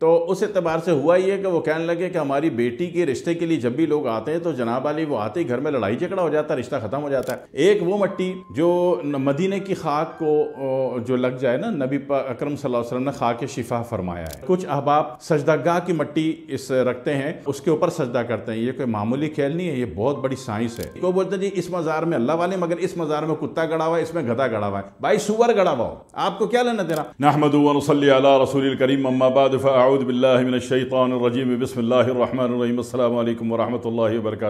तो उस एतबार से हुआ ये कि वो कहने लगे कि हमारी बेटी के रिश्ते के लिए जब भी लोग आते हैं तो जनाब अली वो आते ही घर में लड़ाई झगड़ा हो जाता है रिश्ता ख़त्म हो जाता है एक वो मट्टी जो मदीने की खाक को जो लग जाए ना नबी अलैहि वसल्लम ने खाक शिफा फरमाया है कुछ अहबाब सजदागाह की मट्टी इस रखते हैं उसके ऊपर सजदा करते हैं ये कोई मामूली खेल नहीं है ये बहुत बड़ी साइंस है वो बोलते जी इस मज़ार में अल्लाह वाले मगर इस मज़ार में कुत्ता गड़ा हुआ है इसमें गधा गड़ा हुआ है भाई सुअर गड़ा हुआ आपको क्या लेना देना नहमद रसूल करीम अम्माबाद आउदबिल्लाशैतरजीम बसमीम वरहमल वर्क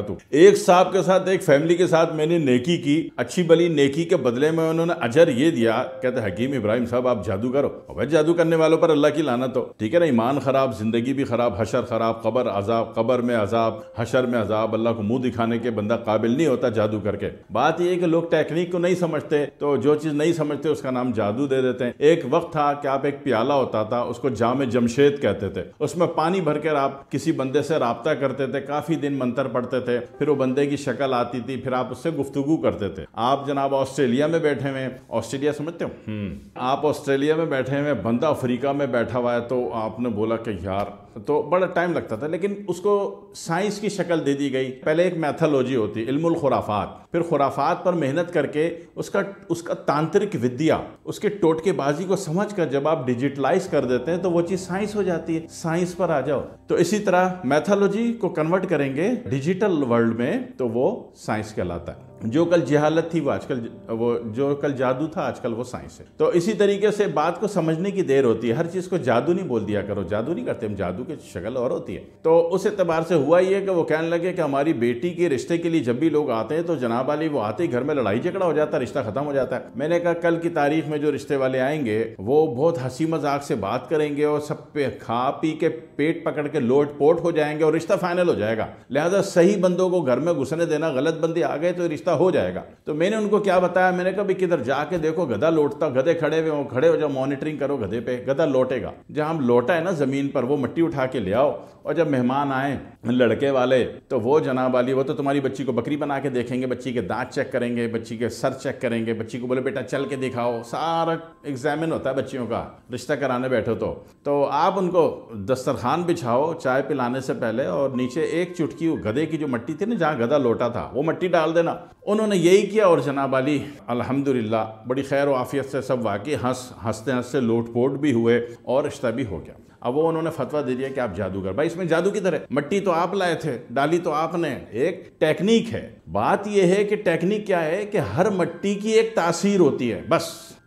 एक साहब के साथ एक फैमिली के साथ मैंने नेकी की अच्छी बली नेकी के बदले में उन्होंने अजर ये दिया कहते हकीम इब्राहिम साहब आप जादू करो और जादू करने वालों पर अल्लाह की लानत हो ठीक है ना ईमान खराब जिंदगी भी खराब हशर खराब कबर अजाब कबर में अजाब हशर में अजाब अल्लाह को मुंह दिखाने के बंदा काबिल नहीं होता जादू करके बात यह कि लोग टेक्निक को नहीं समझते तो जो चीज़ नहीं समझते उसका नाम जादू दे देते हैं एक वक्त था कि आप एक प्याला होता था उसको जाम जमशेद कहते थे उसमें पानी भरकर आप किसी बंदे से रबता करते थे काफ़ी दिन मंत्र पढ़ते थे फिर वो बंदे की शक्ल आती थी फिर आप उससे गुफ्तगु करते थे आप जनाब ऑस्ट्रेलिया में बैठे हुए ऑस्ट्रेलिया समझते हो हम्म। आप ऑस्ट्रेलिया में बैठे हुए बंदा अफ्रीका में बैठा हुआ है तो आपने बोला कि यार तो बड़ा टाइम लगता था लेकिन उसको साइंस की शक्ल दे दी गई पहले एक मैथोलॉजी होती इल्मुल खुराफात फिर खुराफात पर मेहनत करके उसका उसका तांत्रिक विद्या उसके टोटकेबाजी को समझ कर जब आप डिजिटलाइज कर देते हैं तो वो चीज़ साइंस हो जाती है साइंस पर आ जाओ तो इसी तरह मैथोलॉजी को कन्वर्ट करेंगे डिजिटल वर्ल्ड में तो वो साइंस कहलाता है जो कल जहालत थी वो आजकल वो जो कल जादू था आजकल वो साइंस है तो इसी तरीके से बात को समझने की देर होती है हर चीज़ को जादू नहीं बोल दिया करो जादू नहीं करते हम जादू की शक्ल और होती है तो उस एतबार से हुआ ये कि वो कहने लगे कि हमारी बेटी के रिश्ते के लिए जब भी लोग आते हैं तो जनाब वाली वो आते ही घर में लड़ाई झगड़ा हो जाता है रिश्ता खत्म हो जाता है मैंने कहा कल की तारीख में जो रिश्ते वाले आएंगे वो बहुत हंसी मजाक से बात करेंगे और सब पे खा पी के पेट पकड़ के लोट पोट हो जाएंगे और रिश्ता फाइनल हो जाएगा लिहाजा सही बंदों को घर में घुसने देना गलत बंदे आ गए तो रिश्ता रिश्ता हो जाएगा तो मैंने उनको क्या बताया मैंने कहा भाई किधर जाके देखो गधा लौटता गधे खड़े हुए हो खड़े हो जाओ मॉनिटरिंग करो गधे पे गधा लौटेगा जहाँ हम लौटा है ना जमीन पर वो मट्टी उठा के ले आओ और जब मेहमान आए लड़के वाले तो वो जनाब वाली वो तो तुम्हारी बच्ची को बकरी बना के देखेंगे बच्ची के दांत चेक करेंगे बच्ची के सर चेक करेंगे बच्ची को बोले बेटा चल के दिखाओ सारा एग्जामिन होता है बच्चियों का रिश्ता कराने बैठो तो तो आप उनको दस्तरखान बिछाओ चाय पिलाने से पहले और नीचे एक चुटकी गधे की जो मट्टी थी ना जहाँ गधा लौटा था वो मट्टी डाल देना उन्होंने यही किया और जनाब अली अलहमदिल्ला बड़ी खैर आफियत से सब वाकई हंस हंसते हंसते लोट पोट भी हुए और रिश्ता भी हो गया अब वो उन्होंने फतवा दे दिया कि आप जादूगर भाई इसमें जादू किधर है मट्टी तो आप लाए थे डाली तो आपने एक टेक्निक है बात यह है कि टेक्निक क्या है कि हर मट्टी की एक तासीर होती है बस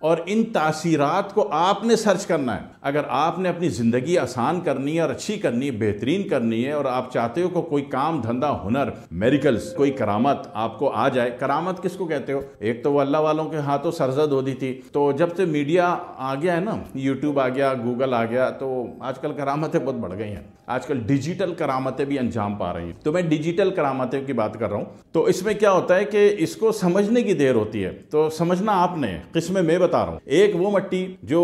और इन तासीरात को आपने सर्च करना है अगर आपने अपनी ज़िंदगी आसान करनी है और अच्छी करनी है बेहतरीन करनी है और आप चाहते हो को कोई काम धंधा हुनर मेरिकल्स कोई करामत आपको आ जाए करामत किसको कहते हो एक तो वो अल्लाह वालों के हाथों सरजद होती थी तो जब से मीडिया आ गया है ना यूट्यूब आ गया गूगल आ गया तो आजकल करामतें बहुत बढ़ गई हैं आजकल डिजिटल करामतें भी अंजाम पा रही हैं तो मैं डिजिटल करामतें की बात कर रहा हूँ तो इसमें क्या होता है कि इसको समझने की देर होती है तो समझना आपने किस्में मैं बता रहा हूँ एक वो मट्टी जो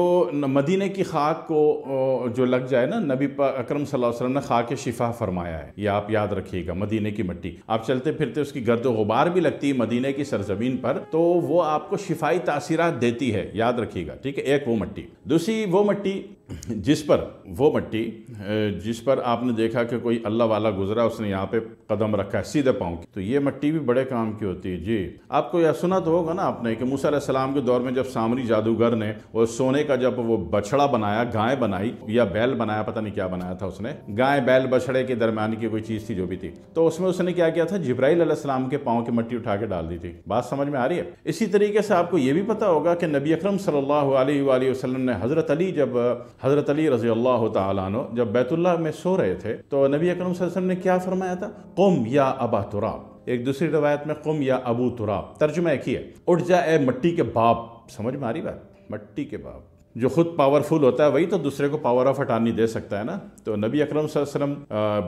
मदीने की खाक को जो लग जाए ना नबी अक्रम वसल्लम ने खाक शिफा फरमाया है ये आप याद रखिएगा मदीने की मट्टी आप चलते फिरते उसकी गर्द गुबार भी लगती है मदीने की सरजमीन पर तो वो आपको शिफाई तासीरात देती है याद रखिएगा ठीक है एक वो मट्टी दूसरी वो मट्टी जिस पर वो मट्टी जिस पर आपने देखा कि कोई अल्लाह वाला गुजरा उसने यहाँ पे कदम रखा है सीधे पाँव की तो ये मट्टी भी बड़े काम की होती है जी आपको यह सुना तो होगा ना आपने कि मूसा सलाम के दौर में जब सामरी जादूगर ने और सोने का जब वो बछड़ा बनाया गाय बनाई या बैल बनाया पता नहीं क्या बनाया था उसने गाय बैल बछड़े के दरमियान की कोई चीज़ थी जो भी थी तो उसमें उसने क्या किया था जिब्राइल सलाम के पाँव की मट्टी उठा के डाल दी थी बात समझ में आ रही है इसी तरीके से आपको ये भी पता होगा कि नबी अक्रम सल्ला वसलम ने हज़रत अली जब हज़रत अली रज़ी अल्लाह तु जब बैतुल्ला में सो रहे थे तो नबी अकरम वसल्लम ने क्या फरमाया था कुम या अबा तुराब एक दूसरी रवायत में कुम या अबू तुराब तर्जुमा एक ही है उठ जा ए मट्टी के बाप समझ में आ रही बात मट्टी के बाप जो खुद पावरफुल होता है वही तो दूसरे को पावर ऑफ अटानी दे सकता है ना तो नबी अकरम वसल्लम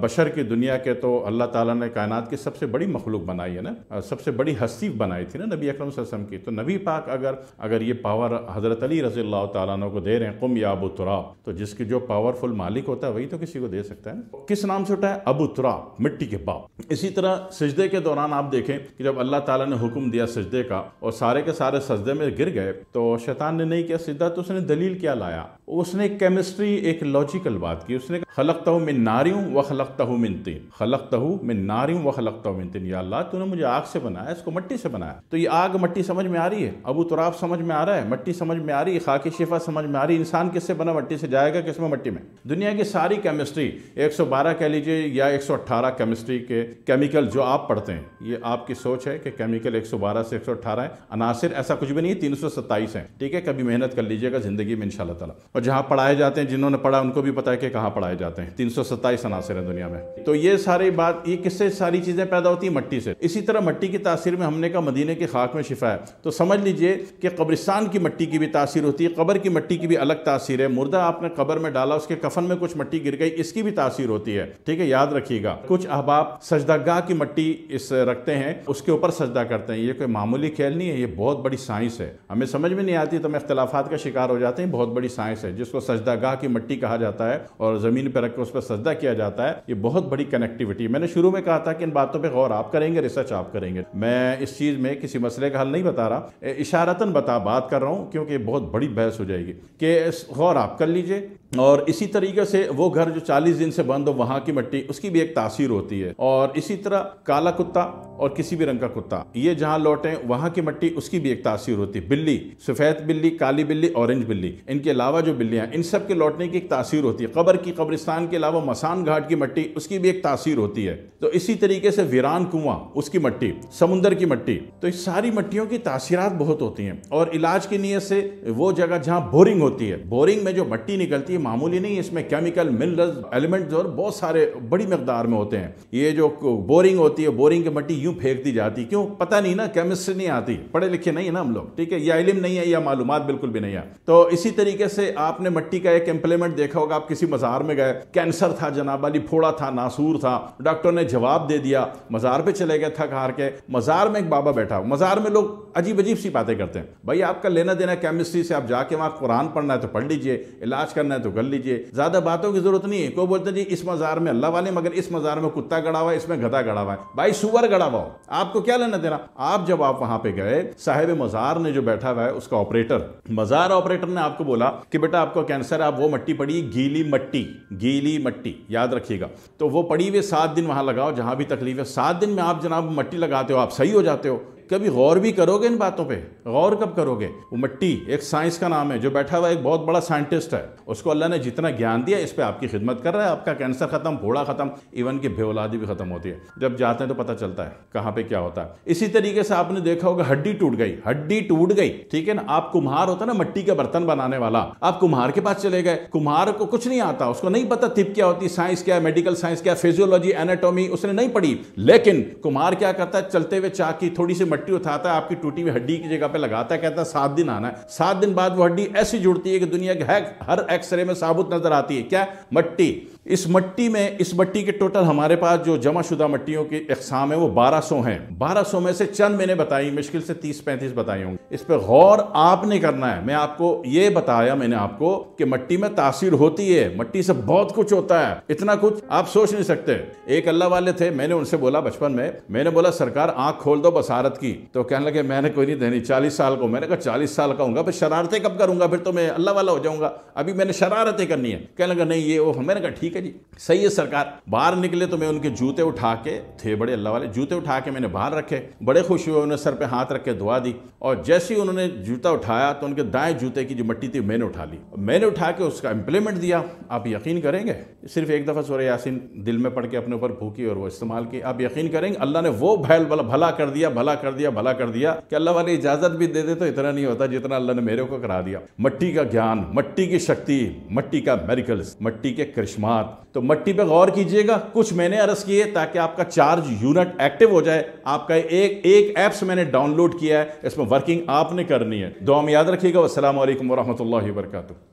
बशर की दुनिया के तो अल्लाह ताला ने कायनात की सबसे बड़ी मखलूक बनाई है ना सबसे बड़ी हस्ती बनाई थी ना नबी अकरम वसल्लम की तो नबी पाक अगर अगर ये पावर हज़रत अली रज़ी अल्लाह को दे रहे हैं कुम या अबू तुराब तो जिसकी जो पावरफुल मालिक होता है वही तो किसी को दे सकता है किस नाम से उठा है अबू तुराब मिट्टी के बाप इसी तरह सजदे के दौरान आप देखें कि जब अल्लाह ताला ने हुक्म दिया सजदे का और सारे के सारे सजदे में गिर गए तो शैतान ने नहीं किया सजदा तो उसने दलील दलील क्या लाया उसने केमिस्ट्री एक लॉजिकल बात की उसने खलक तहु मिन नारियों व खलक तहु मिन तीन खलक तहु मिन नारियों व खलक तहु मिन तीन या अल्लाह तूने मुझे आग से बनाया इसको मट्टी से बनाया तो ये आग मट्टी समझ में आ रही है अबू तुराब समझ में आ रहा है मट्टी समझ में आ रही है खाकी शिफा समझ में आ रही है इंसान किससे बना मट्टी से जाएगा किस में मट्टी में दुनिया की सारी केमिस्ट्री 112 कह लीजिए या 118 केमिस्ट्री के केमिकल जो आप पढ़ते हैं ये आपकी सोच है कि केमिकल 112 से एक 118 है अनासर ऐसा कुछ भी नहीं है तीन सौ है ठीक है कभी मेहनत कर लीजिएगा जिंदगी ज़िंदगी में इन तला और जहाँ पढ़ाए जाते हैं जिन्होंने पढ़ा उनको भी पता है कि कहाँ पढ़ाए जाते हैं तीन सौ सत्ताईस अनासर हैं दुनिया में तो ये सारी बात ये किससे सारी चीज़ें पैदा होती हैं मट्टी से इसी तरह मट्टी की तासीर में हमने कहा मदीने के खाक में शिफा है तो समझ लीजिए कि कब्रिस्तान की मट्टी की भी तासीर होती है कबर की मट्टी की भी अलग तासीर है मुर्दा आपने कबर में डाला उसके कफन में कुछ मट्टी गिर गई इसकी भी तासीर होती है ठीक है याद रखिएगा कुछ अहबाब सजदा की मट्टी इस रखते हैं उसके ऊपर सजदा करते हैं ये कोई मामूली खेल नहीं है ये बहुत बड़ी साइंस है हमें समझ में नहीं आती तो हम इख्तलाफात का शिकार हो जाते जाते हैं बहुत बड़ी साइंस है जिसको सजदागाह की मट्टी कहा जाता है और ज़मीन पर रखकर उस पर सजदा किया जाता है ये बहुत बड़ी कनेक्टिविटी है मैंने शुरू में कहा था कि इन बातों पर गौर आप करेंगे रिसर्च आप करेंगे मैं इस चीज़ में किसी मसले का हल नहीं बता रहा इशारतन बता बात कर रहा हूँ क्योंकि बहुत बड़ी बहस हो जाएगी कि गौर आप कर लीजिए और इसी तरीके से वो घर जो 40 दिन से बंद हो वहाँ की मट्टी उसकी भी एक तासीर होती है और इसी तरह काला कुत्ता और किसी भी रंग का कुत्ता ये जहाँ लौटे वहाँ की मट्टी उसकी भी एक तासीर होती है बिल्ली सफ़ेद बिल्ली काली बिल्ली ऑरेंज बिल्ली इनके अलावा जो बिल्लियाँ इन सब के लौटने की एक तासीर होती है कबर की कब्रिस्तान के अलावा मसान घाट की मट्टी उसकी भी एक तासीर होती है तो इसी तरीके से वीरान कुआ उसकी मट्टी समुंदर की मट्टी तो इस सारी मट्टियों की तासीरात बहुत होती हैं और इलाज की नीयत से वो जगह जहाँ बोरिंग होती है बोरिंग में जो मट्टी निकलती है मामूली नहीं इसमें केमिकल मिनरल्स एलिमेंट्स और बहुत सारे बड़ी मकदार में होते हैं ये जो बोरिंग होती है बोरिंग की मट्टी यूं फेंक दी जाती क्यों पता नहीं ना केमिस्ट्री नहीं आती पढ़े लिखे नहीं है ना हम लोग ठीक है या इलम नहीं है या मालूम बिल्कुल भी नहीं है तो इसी तरीके से आपने मट्टी का एक इम्प्लीमेंट देखा होगा आप किसी मज़ार में गए कैंसर था जनाब अली फोड़ा था नासूर था डॉक्टर ने जवाब दे दिया मज़ार पर चले गए थक हार के मज़ार में एक बाबा बैठा मज़ार में लोग अजीब अजीब सी बातें करते हैं भाई आपका लेना देना केमिस्ट्री से आप जाके वहाँ कुरान पढ़ना है तो पढ़ लीजिए इलाज करना है तो कर लीजिए ज़्यादा बातों की ज़रूरत नहीं है कोई बोलते जी इस मज़ार में अल्लाह वाले मगर इस मज़ार में कुत्ता गड़ा हुआ है इसमें गधा गड़ा हुआ है भाई सुअर गड़ा हुआ जाओ आपको क्या लेना देना आप जब आप वहां पे गए साहेब मजार ने जो बैठा हुआ है उसका ऑपरेटर मजार ऑपरेटर ने आपको बोला कि बेटा आपको कैंसर है आप वो मट्टी पड़ी गीली मट्टी गीली मट्टी याद रखिएगा तो वो पड़ी हुई सात दिन वहां लगाओ जहां भी तकलीफ है सात दिन में आप जनाब मट्टी लगाते हो आप सही हो जाते हो कभी गौर भी करोगे इन बातों पे गौर कब करोगे वो मट्टी एक साइंस का नाम है जो बैठा हुआ एक बहुत बड़ा साइंटिस्ट है उसको अल्लाह ने जितना ज्ञान दिया इस पर आपकी खिदमत कर रहा है आपका कैंसर खत्म घोड़ा खत्म इवन की बेवलादी भी खत्म होती है जब जाते हैं तो पता चलता है कहाँ पे क्या होता है इसी तरीके से आपने देखा होगा हड्डी टूट गई हड्डी टूट गई ठीक है ना आप कुम्हार होता ना मट्टी का बर्तन बनाने वाला आप कुम्हार के पास चले गए कुम्हार को कुछ नहीं आता उसको नहीं पता तिप क्या होती साइंस क्या मेडिकल साइंस क्या फिजियोलॉजी एनाटोमी उसने नहीं पढ़ी लेकिन कुम्हार क्या करता है चलते हुए चाकी की थोड़ी सी मट्टी पट्टी उठाता है आपकी टूटी हुई हड्डी की जगह पे लगाता है कहता है सात दिन आना है सात दिन बाद वो हड्डी ऐसी जुड़ती है कि दुनिया के हर एक्सरे में साबुत नजर आती है क्या मट्टी इस मट्टी में इस मट्टी के टोटल हमारे पास जो जमाशुदा मट्टियों की अकसाम है वो बारह है बारह सौ में से चंद मैंने बताई मुश्किल से तीस पैंतीस बताई होंगी इस पर गौर आपने करना है मैं आपको ये बताया मैंने आपको कि मट्टी में तासीर होती है मट्टी से बहुत कुछ होता है इतना कुछ आप सोच नहीं सकते एक अल्लाह वाले थे मैंने उनसे बोला बचपन में मैंने बोला सरकार आँख खोल दो बसारत की तो कहने लगे मैंने कोई नहीं देनी चालीस साल को मैंने कहा चालीस साल का हूँ फिर शरारतें कब करूंगा फिर तो मैं अल्लाह वाला हो जाऊंगा अभी मैंने शरारतें करनी है कहने लगा नहीं ये वो मैंने कहा ठीक ठीक है जी सही है सरकार बाहर निकले तो मैं उनके जूते उठा के थे बड़े अल्लाह वाले जूते उठा के मैंने बाहर रखे बड़े खुश हुए उन्होंने सर पे हाथ रख के दुआ दी और जैसे ही उन्होंने जूता उठाया तो उनके दाएं जूते की जो मट्टी थी मैंने उठा ली मैंने उठा के उसका इम्प्लीमेंट दिया आप यकीन करेंगे सिर्फ एक दफ़ा सोरे यासिन दिल में पढ़ के अपने ऊपर भूखी और वो इस्तेमाल की आप यकीन करेंगे अल्लाह ने वो भैल भला भला कर दिया भला कर दिया भला कर दिया कि अल्लाह वाले इजाज़त भी दे दे तो इतना नहीं होता जितना अल्लाह ने मेरे को करा दिया मट्टी का ज्ञान मट्टी की शक्ति मट्टी का मेरिकल्स मट्टी के करिश्मा बात तो मट्टी पे गौर कीजिएगा कुछ मैंने अरस किए ताकि आपका चार्ज यूनिट एक्टिव हो जाए आपका एक एक ऐप्स मैंने डाउनलोड किया है इसमें वर्किंग आपने करनी है दो हम याद रखिएगा वालकम वरहमल वर्का